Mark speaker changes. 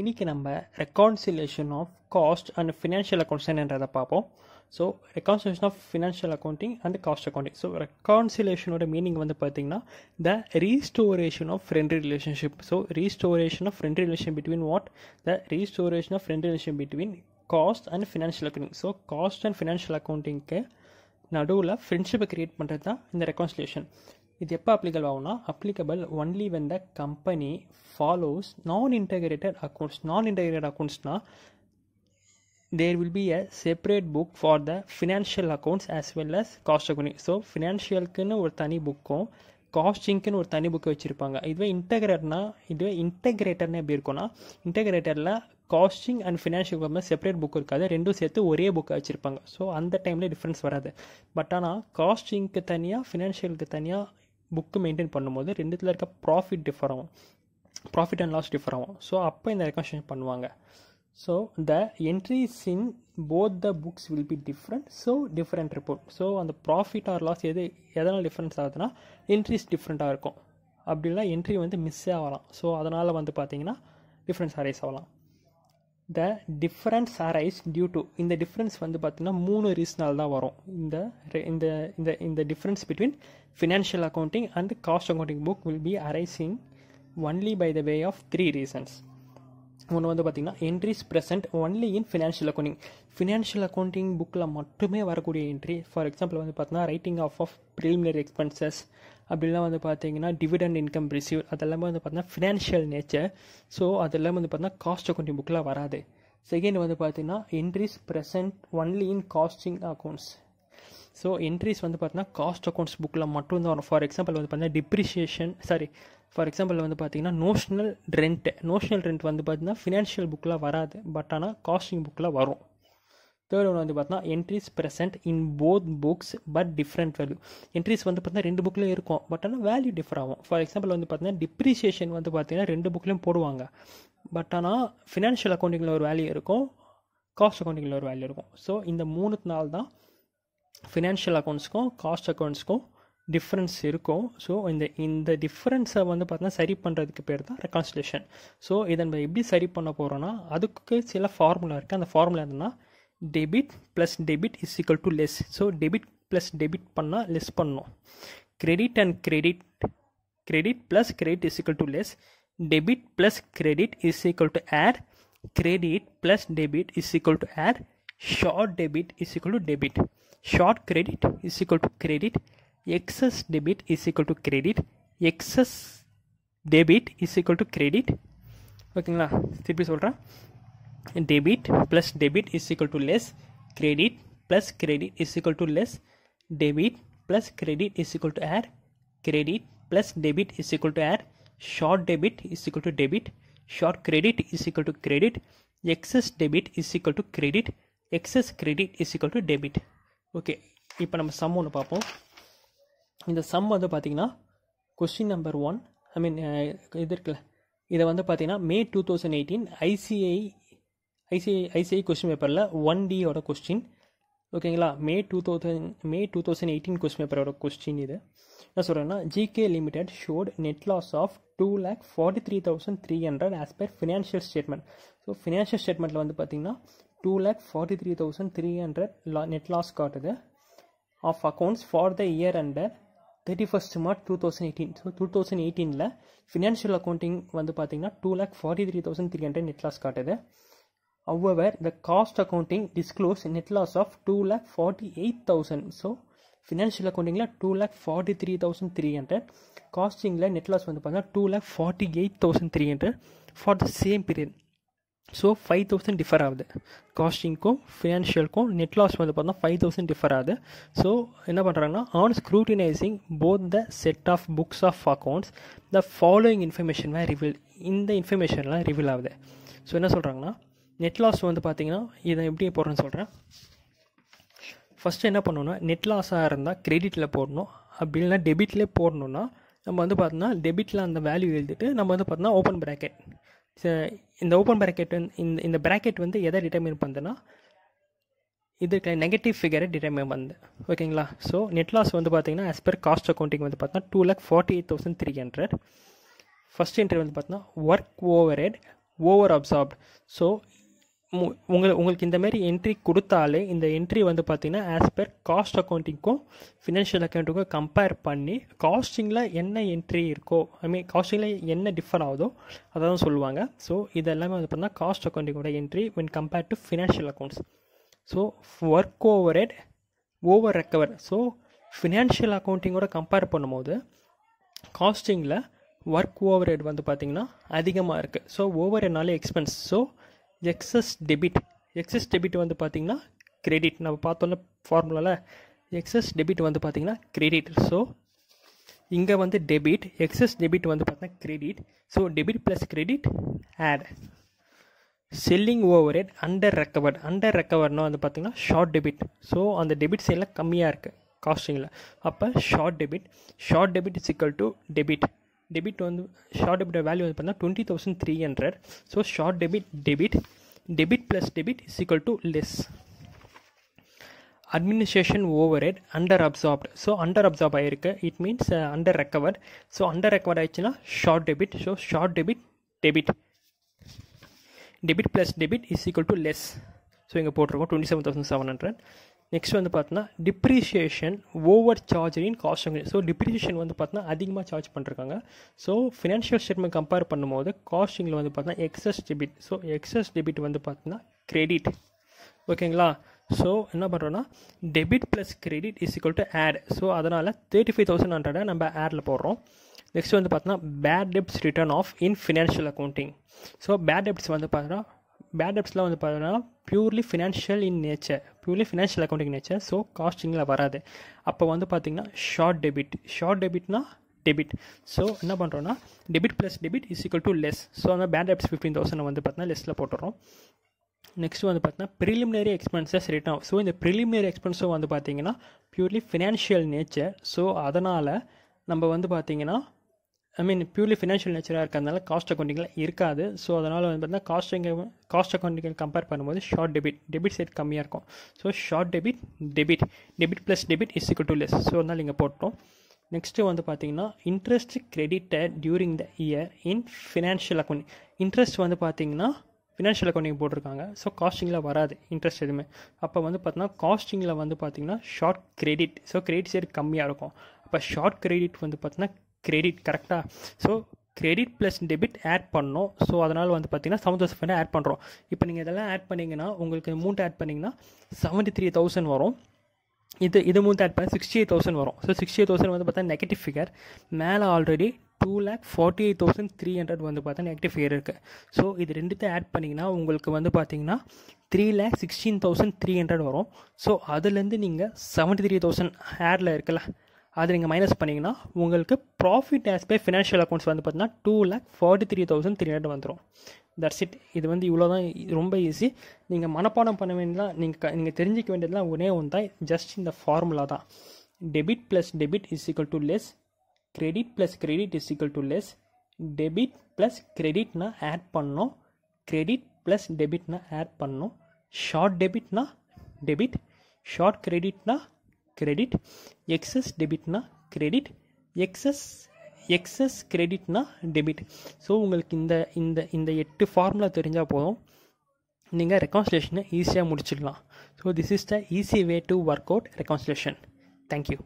Speaker 1: இன்றைக்கி நம்ம reconciliation of cost and financial accounts என்னன்றதை பார்ப்போம் so reconciliation of financial accounting and cost accounting so ரெக்கான்சிலேஷனோட மீனிங் வந்து பார்த்தீங்கன்னா the restoration of friend relationship so restoration of friend relation between what the restoration of friendly relation between cost and financial accounting so cost and financial அக்கௌண்டிங்க்கு நடுவில் ஃப்ரெண்ட்ஷிப்பை create பண்ணுறது தான் இந்த reconciliation இது எப்போ அப்ளிகபிள் ஆகும்னா applicable only when the company follows non integrated accounts non integrated அக்கௌண்ட்ஸ்னால் there will be a separate book for the financial accounts as well as cost accounting so ஃபினான்ஷியலுக்குன்னு ஒரு தனி புக்கும் காஸ்டிங்க்குன்னு ஒரு தனி புக்கை வச்சுருப்பாங்க இதுவே இன்டகிரேட்டர்னா இதுவே இன்டகிரேட்டர்னு எப்படி இருக்கும்னா இன்டகிரேட்டரில் costing and financial government separate book இருக்காது ரெண்டும் சேர்த்து ஒரே புக்காக வச்சுருப்பாங்க ஸோ அந்த டைமில் டிஃப்ரென்ஸ் வராது பட் ஆனால் காஸ்டிங்க்கு தனியாக ஃபினான்ஷியலுக்கு தனியாக புக்கு மெயின்டைன் பண்ணும்போது ரெண்டுத்தில் இருக்க ப்ராஃபிட் டிஃபர் ஆகும் ப்ராஃபிட் அண்ட் லாஸ் டிஃபர் ஆகும் ஸோ அப்போ இந்த ரெக்கமெண்டேஷன் பண்ணுவாங்க so the entries in both the books will be different so different report so அந்த ப்ராஃபிட் ஆர் லாஸ் எது எதனால் டிஃப்ரென்ஸ் ஆகுதுன்னா என்ட்ரிஸ் டிஃப்ரெண்ட்டாக இருக்கும் அப்படின்னா என்ட்ரி வந்து மிஸ்ஸே ஆகலாம் ஸோ அதனால் வந்து பார்த்தீங்கன்னா டிஃப்ரென்ஸ் அரைஸ் ஆகலாம் the difference arise due to இந்த டிஃப்ரென்ஸ் வந்து பார்த்திங்கன்னா மூணு ரீசனால் தான் வரும் இந்த இந்த இந்த இந்த difference between financial accounting and cost accounting book will be arising only by the way of three reasons ஒன்று வந்து பார்த்திங்கன்னா entries present only in financial accounting financial accounting புக்கில் மட்டுமே வரக்கூடிய என்ட்ரி ஃபார் எக்ஸாம்பிள் வந்து பார்த்தீங்கன்னா writing off off preliminary expenses அப்படிலாம் வந்து பார்த்தீங்கன்னா டிவிடண்ட் இன்கம் ரிசீவ் அதெல்லாமே வந்து பார்த்தீங்கன்னா ஃபினான்ஷியல் நேச்சர் ஸோ அதெல்லாம் வந்து பார்த்தீங்கன்னா காஸ்ட் கொஞ்சம் புக்கில் வராது செகண்ட் வந்து பார்த்தீங்கன்னா entries present only in costing accounts so entries வந்து பார்த்தீங்கன்னா காஸ்ட் அக்கௌண்ட்ஸ் புக்கில் மட்டும்தான் வரும் ஃபார் எக்ஸாம்பிள் வந்து பார்த்தீங்கன்னா டிப்ரிஷியேஷன் சாரி ஃபார் எக்ஸாம்பிள் வந்து பார்த்தீங்கன்னா நோஷனல் ரெண்ட் நோஷனல் ரெண்ட் வந்து பார்த்தீங்கன்னா ஃபினான்ஷியல் புக்கில் வராது பட் ஆனால் காஸ்டிங் புக்கில் வரும் தேர்ட் ஒன்று வந்து பார்த்தோம்னா entries present in both books but different value entries வந்து பார்த்தீங்கன்னா ரெண்டு புக்லேயும் இருக்கும் பட் ஆனால் வேல்யூ டிஃபர் ஆகும் ஃபார் எக்ஸாம்பிள் வந்து பார்த்தீங்கன்னா டிப்ரிசியேஷன் வந்து பார்த்தீங்கன்னா ரெண்டு புக்லேயும் போடுவாங்க பட் ஆனால் ஃபினான்ஷியல் அக்கௌண்டிங்கில் ஒரு வேல்யூ இருக்கும் காஸ்ட் அக்கௌண்டிங்கில் ஒரு வேல்யூ இருக்கும் ஸோ இந்த மூணுத்து நாள் தான் ஃபினான்ஷியல் அக்கௌண்ட்ஸ்க்கும் காஸ்ட் அக்கௌண்ட்ஸ்க்கும் டிஃப்ரென்ஸ் இருக்கும் ஸோ இந்த இந்த டிஃப்ரென்ஸை வந்து பார்த்தீங்கன்னா சரி பண்ணுறதுக்கு பேர் தான் ரெக்கான்சிலேஷன் ஸோ இதை நம்ம எப்படி சரி பண்ண போகிறோன்னா அதுக்கு சில ஃபார்முலா இருக்குது அந்த ஃபார்முலா என்னென்னா debit plus debit is equal to less so debit plus debit பண்ணால் லெஸ் பண்ணோம் credit and credit credit plus credit is equal to less debit plus credit is equal to add credit plus debit is equal to add short debit is equal to debit short credit is equal to credit excess debit is equal to credit excess debit is equal to credit ஓகேங்களா திருப்பி சொல்கிறேன் debit plus debit is equal to less credit plus credit is equal to less debit plus credit is equal to add credit plus debit is equal to add short debit is equal to debit short credit is equal to credit excess debit is equal to credit excess credit is equal to debit okay இப்போ நம்ம some ஒன்று பார்ப்போம் இந்த sum வந்து பார்த்திங்கன்னா question number one I mean இது இருக்குல்ல இதை வந்து பார்த்திங்கன்னா May two thousand eighteen ICI ICI ICI question பேப்பரில் ஒன் டியோட கொஸ்டின் ஓகேங்களா May two thousand May two thousand eighteen question பேப்பரோட கொஸ்டின் இது என்ன சொல்கிறேன்னா GK limited showed net loss of two lakh forty three thousand three hundred as per financial statement so financial ஸ்டேட்மெண்ட்டில் வந்து பார்த்திங்கன்னா two lakh forty three thousand three hundred லா net loss காட்டுது of accounts for the year under thirty first March two thousand eighteen so two thousand எயிட்டீனில் financial accounting வந்து பார்த்திங்கன்னா two lakh forty three thousand three hundred net loss காட்டுது the cost However, the cost of two lakh forty eight thousand so financial அக்கௌண்டிங்கில் two lakh forty three thousand three hundred காஸ்டிங்கில் net loss வந்து பார்த்தீங்கன்னா two lakh forty eight thousand three hundred for the same period so five thousand differ ஆகுது காஸ்டிங்க்கும் ஃபினான்ஷியலுக்கும் net loss வந்து பார்த்தோம்னா five thousand differ ஆகுது ஸோ என்ன பண்ணுறாங்கன்னா on scrutinising both the set of books of accounts the following information reveal இந்த இன்ஃபர்மேஷன்லாம் ரிவீல் ஆகுது ஸோ என்ன சொல்கிறாங்கன்னா நெட் லாஸ் வந்து பார்த்திங்கன்னா இதை எப்படி போடுறேன்னு சொல்கிறேன் ஃபஸ்ட்டு என்ன பண்ணணும்னா நெட் லாஸாக இருந்தால் கிரெடிட்டில் போடணும் அப்படி இல்லைனா டெபிட்லேயே போடணுன்னா நம்ம வந்து பார்த்தோம்னா டெபிட்டில் அந்த வேல்யூ எழுதிட்டு நம்ம வந்து பார்த்தோம்னா ஓப்பன் ப்ராக்கெட் இந்த ஓப்பன் ப்ராக்கெட் இந்த இந்த ப்ராக்கெட் வந்து எதை டிட்டர்மின் பண்ணுதுன்னா இதுக்கு நெகட்டிவ் ஃபிகரை டிட்டர்மின் பண்ணுது ஓகேங்களா ஸோ நெட் லாஸ் வந்து பார்த்தீங்கன்னா ஆஸ் பர் காஸ்ட் அக்கௌண்டிங் வந்து பார்த்தோம்னா two lakh forty eight thousand three hundred first entry வந்து பார்த்தோம்னா work over head over absorbed so உங்களுக்கு உங்களுக்கு இந்த மாதிரி என்ட்ரி கொடுத்தாலே இந்த என்ட்ரி வந்து பார்த்திங்கன்னா ஆஸ் பர் காஸ்ட் அக்கௌண்ட்டிங்க்கும் ஃபினான்ஷியல் அக்கௌண்ட்டுக்கும் கம்பேர் பண்ணி காஸ்டிங்கில் என்ன என்ட்ரி இருக்கோ ஐ மீன் காஸ்டிங்கில் என்ன டிஃபர் ஆகுதோ அதை தான் சொல்லுவாங்க ஸோ இது எல்லாமே வந்து பார்த்தீங்கன்னா காஸ்ட் அக்கௌண்டிங்கோட entry when compare to financial accounts so work over head over recover so financial அக்கௌண்டிங்கோட கம்பேர் பண்ணும்போது காஸ்டிங்கில் ஒர்க் ஓவர் ஹெட் வந்து பார்த்திங்கன்னா அதிகமாக இருக்குது ஸோ ஓவர் ஹெட்னாலே expense so excess debit excess debit வந்து பார்த்திங்கன்னா கிரெடிட் நம்ம பார்த்தோம்ல ஃபார்முலாவில் எக்ஸஸ் டெபிட் வந்து பார்த்திங்கன்னா கிரெடிட் ஸோ இங்கே வந்து டெபிட் எக்ஸஸ் டெபிட் வந்து பார்த்தீங்கன்னா credit so debit plus credit add selling over head under recovered under ரெக்கவர்னால் வந்து பார்த்திங்கன்னா ஷார்ட் டெபிட் ஸோ அந்த டெபிட் சைடில் கம்மியாக இருக்குது காஸ்டிங்கில் அப்போ short debit short debit is equal to debit debit வந்து ஷார்ட் டெபிட் வேல்யூ வந்து பார்த்தீங்கன்னா twenty thousand three hundred so short debit debit debit plus debit is equal to less administration over head under absorbed so under absorb ஆகிருக்கு it means under recover so under recover ஆயிடுச்சுன்னா short debit so short debit debit debit plus debit is equal to less so இங்கே போட்டிருக்கோம் twenty seven thousand seven hundred next வந்து பார்த்தோன்னா depreciation over சார்ஜரின் cost so depreciation வந்து பார்த்தோன்னா அதிகமாக charge பண்ணிருக்காங்க ஸோ ஃபினான்ஷியல் ஸ்டேட்மெண்ட் கம்பேர் பண்ணும்போது காஸ்டிங்கில் வந்து பார்த்தோன்னா excess debit so excess debit வந்து பார்த்தோன்னா கிரெடிட் ஓகேங்களா ஸோ என்ன பண்ணுறோன்னா debit plus credit is equal to add so அதனால் தேர்ட்டி ஃபைவ் தௌசண்ட் ஹண்ட்ரடை நம்ம ஆடில் போடுறோம் நெக்ஸ்ட் வந்து பார்த்தோன்னா bad debts written off in financial accounting so bad debts வந்து பார்த்தோன்னா பேட் டெப்ஸ்லாம் வந்து பார்த்தோன்னா purely financial in nature purely financial accounting nature so காஸ்டிங்கில் வராது அப்போ வந்து பார்த்திங்கன்னா ஷார்ட் டெபிட் ஷார்ட் டெபிட்னா டெபிட் ஸோ என்ன பண்ணுறோன்னா debit plus debit is equal to less so அந்த பேண்ட் ஆப்ஸ் ஃபிஃப்டீன் தௌசண்ட் வந்து பார்த்தீங்கன்னா லெஸில் போட்டுறோம் நெக்ஸ்ட் வந்து பார்த்தீங்கன்னா ப்ரிலிமினரி எக்ஸ்பென்சஸ் ஆஃப் ஸோ இந்த ப்ரிலிமினரி எக்ஸ்பென்ஸும் வந்து பார்த்திங்கன்னா ப்யூர்லி ஃபினான்ஷியல் நேச்சர் ஸோ அதனால் நம்ம வந்து பார்த்திங்கன்னா ஐ மீன் பியூர்லி ஃபினான்ஷியல் நேச்சராக இருக்கிறதுனால காஸ்ட் அக்கௌண்டிங்கில் இருக்காது ஸோ அதனால் வந்து பார்த்தீங்கன்னா காஸ்டிங் காஸ்ட் அக்கௌண்டிங் கம்பேர் பண்ணும்போது ஷார்ட் டெபிட் டெபிட் சைட் கம்மியாக இருக்கும் so short debit debit debit plus debit is equal to less so அதனால் நீங்கள் போட்டோம் நெக்ஸ்ட்டு வந்து பார்த்தீங்கன்னா இன்ட்ரெஸ்ட் கிரெடிட்டை during the year in financial accounting interest வந்து பார்த்தீங்கன்னா ஃபினான்ஷியல் அக்கௌண்டிங் போட்டிருக்காங்க ஸோ காஸ்டிங்கில் வராது இன்ட்ரெஸ்ட் எதுவுமே அப்போ வந்து பார்த்தீங்கன்னா காஸ்டிங்கில் வந்து பார்த்திங்கன்னா short credit so credit side கம்மியாக இருக்கும் அப்போ ஷார்ட் கிரெடிட் வந்து பார்த்தீங்கன்னா கிரெடிட் கரெக்டாக so credit plus debit add பண்ணோம் ஸோ அதனால் வந்து பார்த்திங்கன்னா செவன் தௌசண்ட் ஃபைவ் ஆட் பண்ணுறோம் இப்போ நீங்கள் இதெல்லாம் ஆட் பண்ணிங்கன்னா உங்களுக்கு மூட்டை ஆட் பண்ணிங்கன்னா செவன்ட்டி த்ரீ தௌசண்ட் வரும் இது இது மூணு ஆட் பண்ணி சிக்ஸ்டி எயிட் தௌசண்ட் வரும் ஸோ சிக்ஸ்டி எயிட் தௌசண்ட் வந்து பார்த்தா நெகட்டிவ் ஃபிகர் மேலே already two lakh forty eight thousand three hundred வந்து பார்த்தா நெகட்டிவ் ஃபிகர் இருக்குது ஸோ இது ரெண்டுத்தையும் ஆட் பண்ணிங்கன்னா உங்களுக்கு வந்து பார்த்தீங்கன்னா three lakh sixteen thousand three hundred வரும் ஸோ அதுலேருந்து நீங்கள் செவன்ட்டி த்ரீ தௌசண்ட் ஆடில் இருக்கலாம் அது நீங்கள் மைனஸ் பண்ணிங்கன்னா உங்களுக்கு profit as per financial accounts வந்து பார்த்தீங்கன்னா two lakh forty three thousand three hundred வந்துடும் தட்ஸ் இட் இது வந்து இவ்வளோ தான் ரொம்ப ஈஸி நீங்கள் மனப்பாடம் பண்ண வேண்டியதாக நீங்கள் நீங்கள் தெரிஞ்சிக்க வேண்டியதுலாம் ஒன்றே ஒன்று தான் ஜஸ்ட் இந்த ஃபார்முலா தான் debit plus debit is equal to less credit plus credit is equal to less debit plus கிரெடிட்னா ஆட் பண்ணோம் கிரெடிட் ப்ளஸ் டெபிட்னா ஆட் பண்ணோம் ஷார்ட் டெபிட்னா டெபிட் ஷார்ட் கிரெடிட்னா ಕ್ರೆಡಿಟ್ ಎಕ್ಸಸ್ டெபிட்னா கிரெடிட் எக்ஸஸ் எக்ஸஸ் கிரெடிட்னா டெபிட் ஸோ உங்களுக்கு இந்த இந்த இந்த எட்டு ஃபார்முலா தெரிஞ்சால் போதும் நீங்கள் ரெக்கான்ஸ்லேஷனை ஈஸியாக முடிச்சிடலாம் so this is the easy way to work out reconciliation thank you